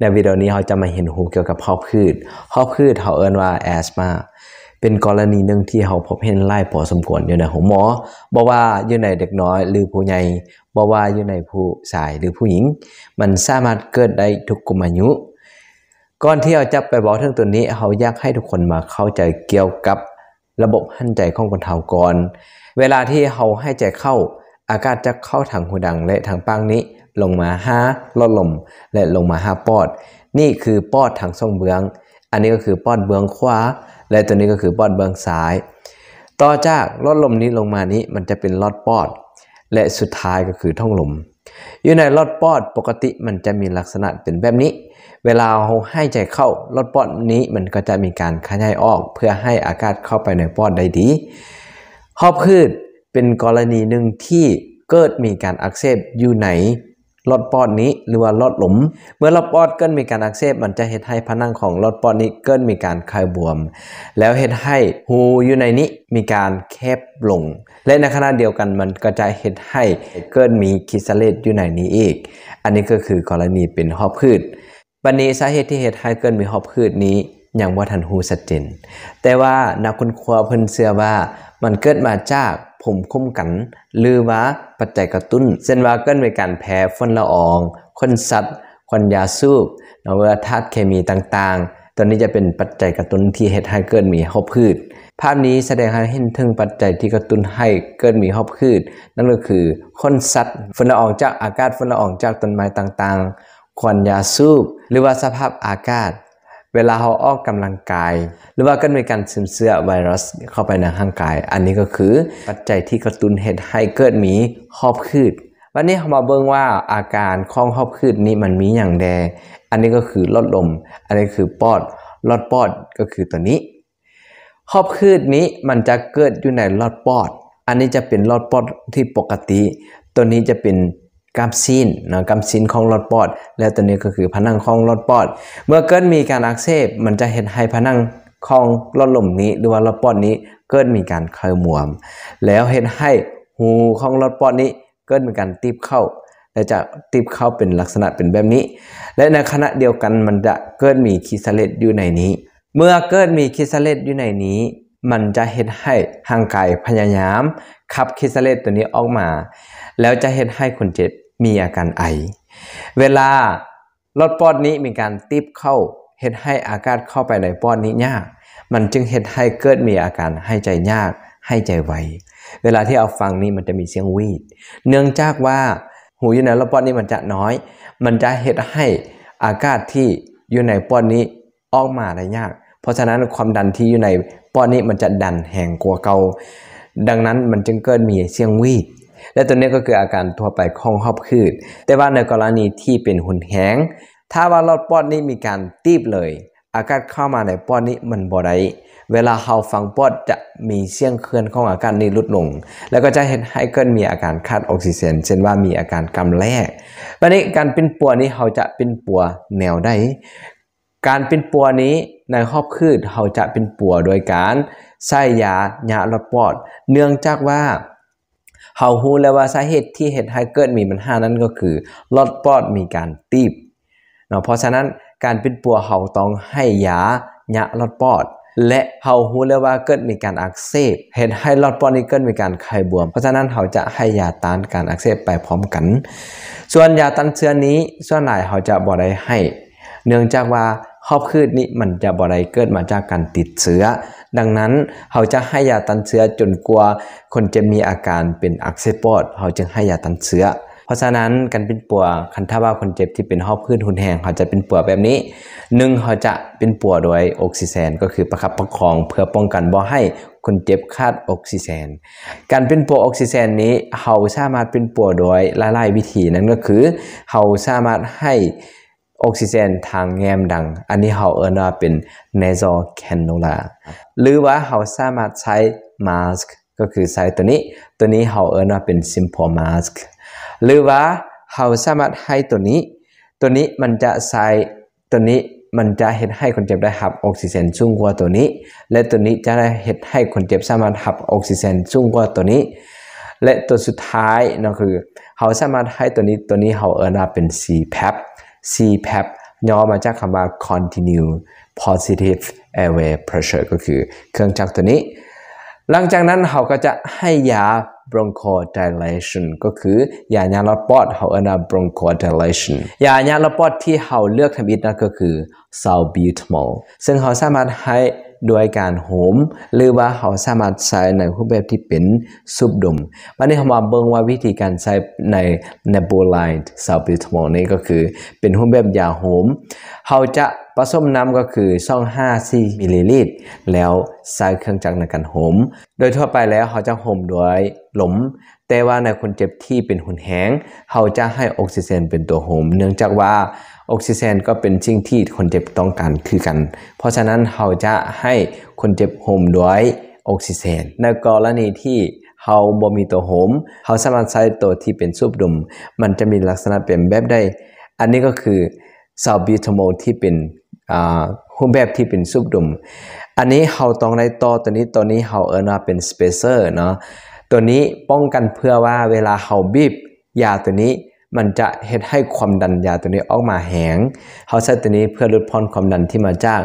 ในวิดีโอนี้เราจะมาเห็นหูเกี่ยวกับหอบพืชหอบพืชเขาเอิ้นว่าแอสมา เป็นกรณีหนึ่งที่เขาพบเห็นไล่พอสมควรอยู่ในหูหมอบอกว่าอยู่ในเด็กน้อยหรือผู้ใหญ่บอกว่าอยู่ในผู้ชายหรือผู้หญิง มันสามารถเกิดได้ทุกกลุ่มอายุ ก่อนที่เราจะไปบอกเรื่องตัวนี้เขาอยากให้ทุกคนมาเข้าใจเกี่ยวกับ ระบบหันใจของคนเฒ่าก่อนเวลาที่เขาให้ใจเข้าอากาศจะเข้าทางหูดังและทางปังนี้ลงมาหาลดลมและลงมาหาปอด นี่คือปอดทางซ่องเบื้อง อันนี้ก็คือปอดเบื้องขวาและตัวนี้ก็คือปอดเบื้องซ้าย ต่อจากลดลมนี้ลงมานี้มันจะเป็นลอดปอด และสุดท้ายก็คือท้องลม อยู่ในลอดปอดปกติมันจะมีลักษณะเป็นแบบนี้ เวลาเราให้ใจเข้าลอดปอดนี้มันก็จะมีการขยายออกเพื่อให้อากาศเข้าไปในปอดได้ดีหอบพืชเป็นกรณีหนึ่งที่เกิดมีการอักเสบอยู่ในหลอดปอดนี้หรือว่าหลอดหลุมเมื่อหลอดปอดเกิดมีการอักเสบ มันจะเฮ็ดให้ผนังของหลอดปอดนี้เกิดมีการคายบวม แล้วเฮ็ดให้หูอยู่ในนี้มีการแคบลงและในขณะเดียวกันมันก็จะเฮ็ดให้เกิดมีคิสเลตอยู่ในนี้อีก อันนี้ก็คือกรณีเป็นหอบพืชบันนี้สาเหตุที่เฮ็ดให้เกิดมีหอบพืชนี้ยังว่าทันหูสัจเจนแต่ว่านักคุณครัวเพิ่นเชื่อว่า มันเกิดมาจากผมคุ้มกันหรือว่าปัจจัยกระตุ้นเช่นว่าเกินไปการแพ้ฝนละอองคนสัตว์คนยาสูบอว่าธาตุเคมีต่างๆตอนนี้จะเป็นปัจจัยกระตุ้นที่เฮ็ดให้เกิดมีหอบพืช ภาพนี้แสดงให้เห็นถึงปัจจัยที่กระตุ้นให้เกิดมีหอบพืช นั่นก็คือคนสัตว์ฝนละอองจากอากาศฝนละอองจากต้นไม้ต่างๆ ควันยาสูบหรือว่าสภาพอากาศเวลาเขาออกกำลังกายหรือว่าก็มีการซึมเสื้อไวรัส เข้าไปในร่างกาย อันนี้ก็คือปัจจัยที่กระตุ้นเหตุให้เกิดมีหอบคืดวันนี้เรามาเบิ่งว่าอาการคล้องหอบคืดนี้มันมีอย่างใดอันนี้ก็คือลดลมอันนี้คือปอดลอดปอดก็คือตัวนี้หอบคืดนี้มันจะเกิดอยู่ในลอดปอด อันนี้จะเป็นลอดปอดที่ปกติ ตัวนี้จะเป็นกับซีนเนาะกับซีนของหลอดปอด แล้วตัวนี้ก็คือผนังของหลอดปอด เมื่อเกิดมีการอักเสบมันจะเห็นให้ผนังของหลอดลมนี้ หรือว่าหลอดปอดนี้ เกิดมีการเคยมวม แล้วเห็นให้หูของหลอดปอดนี้ เกิดมีการตีบเข้า และจะตีบเข้าเป็นลักษณะเป็นแบบนี้ และในขณะเดียวกันมันจะเกิดมีคิสเลตอยู่ในนี้ เมื่อเกิดมีคิสเลตอยู่ในนี้ มันจะเห็นให้ห่างไกลพยายามขับคิสเลตตัวนี้ออกมา แล้วจะเห็นให้คนเจ็บมีอาการไอ เวลาลดปอดนี้มีการตีบเข้าเฮ็ดให้อากาศเข้าไปในปอดนี้ยาก มันจึงเฮ็ดให้เกิดมีอาการให้ใจยาก ให้ใจไว เวลาที่เอาฟังนี้มันจะมีเสียงวีด เนื่องจากว่าหูอยู่ในลดปอดนี้มันจะน้อย มันจะเฮ็ดให้อากาศที่อยู่ในปอดนี้ออกมาได้ยาก เพราะฉะนั้นความดันที่อยู่ในปอดนี้มันจะดันแห่งกว่าเกาดังนั้นมันจึงเกิดมีเสียงวีดและตัวนี้ก็คืออาการทั่วไปของหอบคืด แต่ว่าในกรณีที่เป็นหุ่นแห้ง ถ้าว่าลอดปอดนี่มีการตีบเลย อากาศเข้ามาในปอดนี้มันบ่ได้เวลาเฮาฟังปอดจะมีเสียงเคลื่อนของอาการนี้ลดลง แล้วก็จะเห็นให้เกิดมีอาการขาดออกซิเจน เช่นว่ามีอาการกำแลกวันนี้การเป็นปัวนี้เขาจะเป็นปัวแนวใด การเป็นปัวนี้ในครอบคืดเขาจะเป็นปัวโดยการใส่ยายาลดปอด เนื่องจากว่าเฮาฮู้แล้วว่าสาเหตุที่เห็ดให้เกิดมีปัญหานั้นก็คือลอดปอดมีการตีบเนาะเพราะฉะนั้นการปิดปัวเฮาต้องให้ยายะลอดปอด และเฮาฮู้แล้วว่าเกิดมีการอักเสบเห็ุให้ลอดปอดนี้เกิดมีการไข้บวม เพราะฉะนั้นเขาจะให้ยาต้านการอักเสบไปพร้อมกัน ส่วนยาต้านเชื้อนี้ส่วนหนเขาจะบ่ได้ให้ เนื่องจากว่าครอบคืดนี้มันจะบ่ได้เกิดมาจากการติดเชื้อดังนั้นเขาจะให้ยาตันเชื้อจนกลัวคนจะมีอาการเป็นอักเสบปอดเขาจึงให้ยาตันเชื้อ เพราะฉะนั้นการเป็นปววคันถ้าว่าคนเจ็บที่เป็นหอบพืนหุนแหงเขาจะเป็นปววแบบนี้หนึ่งเขาจะเป็นปววโดยออกซิเจนก็คือประคับประคอง เพื่อป้องกันบ่ให้คนเจ็บขาดออกซิเจนการเป็นปววออกซิเจนนี้เขาสามารถเป็นปววโดยหลายๆวิธีนั้นก็คือเขาสามารถให้ออกซิเจนทางแง้มดัง อันนี้เขาเอิ้นว่าเป็นเนโซแคนโนลา หรือว่าเขาสามารถใช้มาสก์ก็คือใช้ตัวนี้ ตัวนี้เขาเอิ้นว่าเป็นซิมโพมาสก์ หรือว่าเขาสามารถให้ตัวนี้ ตัวนี้มันจะใช้ตัวนี้มันจะเห็นให้คนเจ็บได้หับออกซิเจนสูงกว่าตัวนี้ และตัวนี้จะได้เห็นให้คนเจ็บสามารถหับออกซิเจนสูงกว่าตัวนี้ และตัวสุดท้ายนั่นคือเขาสามารถให้ตัวนี้ ตัวนี้เขาเอิ้นว่าเป็นีแพ็ CPAP ย่อมาจากคำว่า continue positive airway pressure ก็คือเครื่องจักรตัวนี้ หลังจากนั้นเขาก็จะให้ยา bronchodilation ก็คือยายาลดปอดเขาเอานา bronchodilation ยายาลดปอดที่เขาเลือกทำอิดนั่นก็คือ salbutamol ซึ่งเขาสามารถให้ด้วยการโหม หรือว่าเขาสามารถใช้ในรูปแบบที่เป็นซุปดม วันนี้เรามาเบิ่งว่าวิธีการใช้ในเนบูล i z e s า l b u t a m o นี้ก็คือเป็นรูปแบบยาโหม เขาจะผสมน้ำก็คือช่อง5ีมิลลิลิตรแล้วใช้เครื่องจักรในการโหม โดยทั่วไปแล้วเขาจะโหมด้วยหลม แต่ว่าในคนเจ็บที่เป็นหุ่นแห้งเขาจะให้ออกซิเจนเป็นตัวโหม เนื่องจากว่าออกซิเจนก็เป็นสิ่งที่คนเจ็บต้องการคือกัน เพราะฉะนั้นเราจะให้คนเจ็บห่มด้วยออกซิเจน ในกรณีที่เขาบ่มีตัวโหมเขาสามารถใช้ตัวที่เป็นสูบดมมันจะมีลักษณะเป็นแบบใดอันนี้ก็คือซาบิทโมที่เป็นหุ้มแบบที่เป็นสูบดมอันนี้เขาต้องได้ต่อตัวนี้ตัวนี้เขาเอานาเป็นสเปเซอร์เนาะ ตัวนี้ป้องกันเพื่อว่าเวลาเขาบีบยาตัวนี้มันจะเฮ็ดให้ความดันยาตัวนี้ออกมาแหง เขาใช้ตัวนี้เพื่อลดพอนความดันที่มาจาก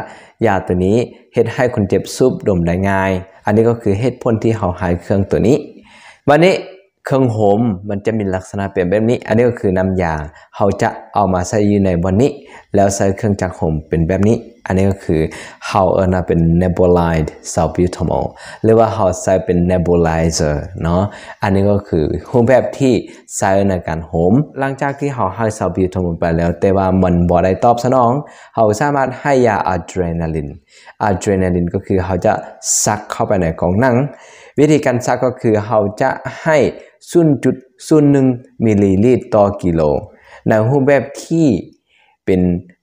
ยาตัวนี้ เฮ็ดให้คนเจ็บซุบดมได้ง่าย อันนี้ก็คือเฮ็ดพ่นที่เขาหายเครื่องตัวนี้ วันนี้เครื่องหอมมันจะมีลักษณะเปลี่ยนแบบนี้ อันนี้ก็คือน้ำยาเขาจะเอามาใส่อยู่ในวันนี้ แล้วใส่เครื่องจักรหอมเป็นแบบนี้ อันนี้ก็คือเขาเอานาเป็น nebulized salbutamol หรือว่าเขาใส่เป็น nebulizer เนาะอันนี้ก็คือหอมแบบที่ใส่ในการหอมหลังจากที่เขาให้ salbutamol ไปแล้ว แต่ว่ามันบ่ได้ตอบสนองเขาสามารถให้ยาอะดรีนาลินอะดรีนาลินก็คือเขาจะซักเข้าไปในกองนั่งวิธีการซักก็คือเราจะให้ศูนจุด่วนหนึ่งมิลลิลิตรต่อกิโล ในรูปแบบที่เป็น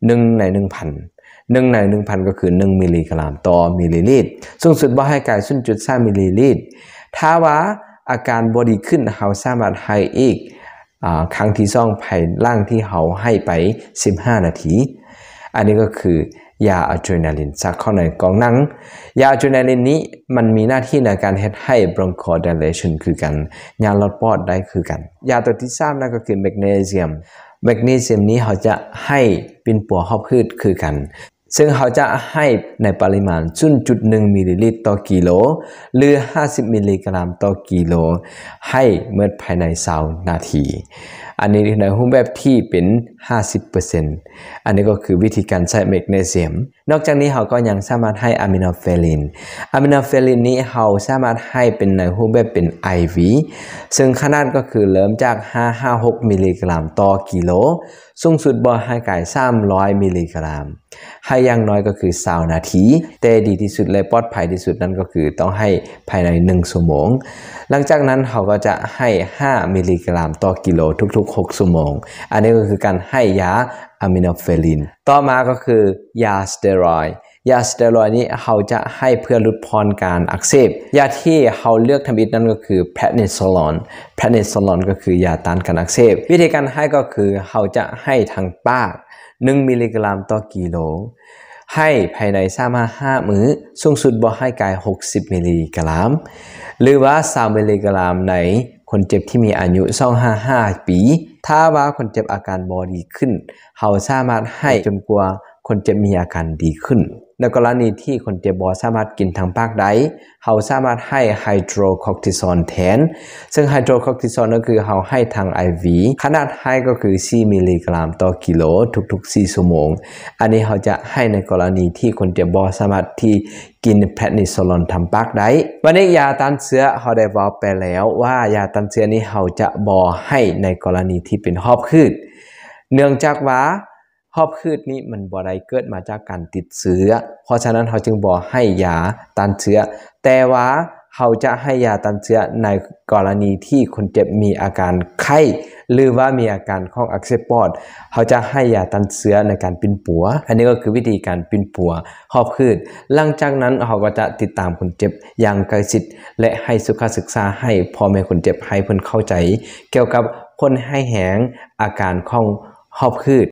หนึ่งในหนึ่งพันหนึ่งในหนึ่งพันก็คือหนึ่งมิลลิกรัมต่อมิลลิลิตรสูงสุดบ่าให้กายศูนจุดสามมิลลิลิตร ถ้าว่าอาการบอดีขึ้นเราสามารถให้อีกครั้งที่ซ่องภายล่างที่เขาให้ไป 15 นาที อันนี้ก็คือยาอะดรีนาลินจากข้อหนึ่งกองนั้งยาอะดรีนาลินนี้มันมีหน้าที่ในการเฮ็ดให้บรอนโค o ดเลชันคือกัน ยาลดปอดได้คือกัน ยาตัวที่สามนั่นก็คือแมกนีเซียมแมกนีเซียมนี้เขาจะให้เป็นปัวหอบพืชคือกันซึ่งเขาจะให้ในปริมาณชุนจุดหนึ่งมิลลิลิตรต่อกิโล หรือ 50มิลลิกรัมต่อกิโล ให้เมื่อภายในสาวนาที อันนี้ในรูปแบบที่เป็น 50%อันนี้ก็คือวิธีการใช้แมกนีเซียมนอกจากนี้เขาก็ยังสามารถให้อะมิโนเฟลินอะมิโนเฟลินนี้เขาสามารถให้เป็นในรูปแบบเป็น IV ซึ่งขนาดก็คือเริ่มจาก 556 มิลลิกรัมต่อกิโล สูงสุดบอให้กาย300 มิลลิกรัม ให้ยังน้อยก็คือ20นาที แต่ดีที่สุดเลยปลอดภัยที่สุดนั่นก็คือต้องให้ภายใน 1 ชั่วโมง หลังจากนั้นเขาก็จะให้ 5 มิลลิกรัมต่อกิโลทุก ๆ 6 ชั่วโมง อันนี้ก็คือการให้ยาอะมิโนเฟลินต่อมาก็คือยาสเตียรอย ยาสเตียรอยนี้เขาจะให้เพื่อลดพรการอักเสบ ยาที่เขาเลือกทำอิดนั่นก็คือแพนิซอลอน แพนิซอลอนก็คือยาต้านการอักเสบ วิธีการให้ก็คือเขาจะให้ทางปาก 1 มิลลิกรัมต่อกิโล ให้ภายในสามห้ามือ้อสูงสุดบ่ให้กาย60มิลลิกรัม หรือว่า3มิลลิกรัมในคนเจ็บที่มีอายุเศร้าห้าห้าปี ถ้าว่าคนเจ็บอาการบอดีขึ้นเขาสามารถให้จนกว่า คนเจ็บมีอาการดีขึ้นในกรณีที่คนเจ็บบอสามารถกินทางปากได้เขาสามารถให้ไฮโดรคอร์ติซอนแทน ซึ่งไฮโดรคอร์ติซอนก็คือเขาให้ทาง IV ขนาดให้ก็คือ 4 มิลลิกรัมต่อกิโล ทุกๆ 4 ชั่วโมง อันนี้เขาจะให้ในกรณีที่คนเจ็บบอสามารถที่กินแพทนิโซลอนทำปากได้ วันนี้ยาต้านเชื้อเขาได้บอกไปแล้วว่ายาต้านเชื้อนี้เขาจะบอให้ในกรณีที่เป็นหอบคืดเนื่องจากว่าฮอบคืดนี้มันบ่ได้เกิดมาจากการติดเชื้อ เพราะฉะนั้นเขาจึงบ่ให้ยาต้านเชื้อ แต่ว่าเขาจะให้ยาต้านเชื้อในกรณีที่คนเจ็บมีอาการ ไข้ หรือว่ามีอาการของอักเสบปอดเขาจะให้ยาต้านเชื้อในการปินปัวอันนี้ก็คือวิธีการปินปัวฮอบคืดหลังจากนั้นเขาก็จะติดตามคนเจ็บอย่างใกล้ชิดและให้สุขศึกษาให้พ่อแม่คนเจ็บให้เพื่อนเข้าใจ เกี่ยวกับคนให้แหงอาการของฮอบคืด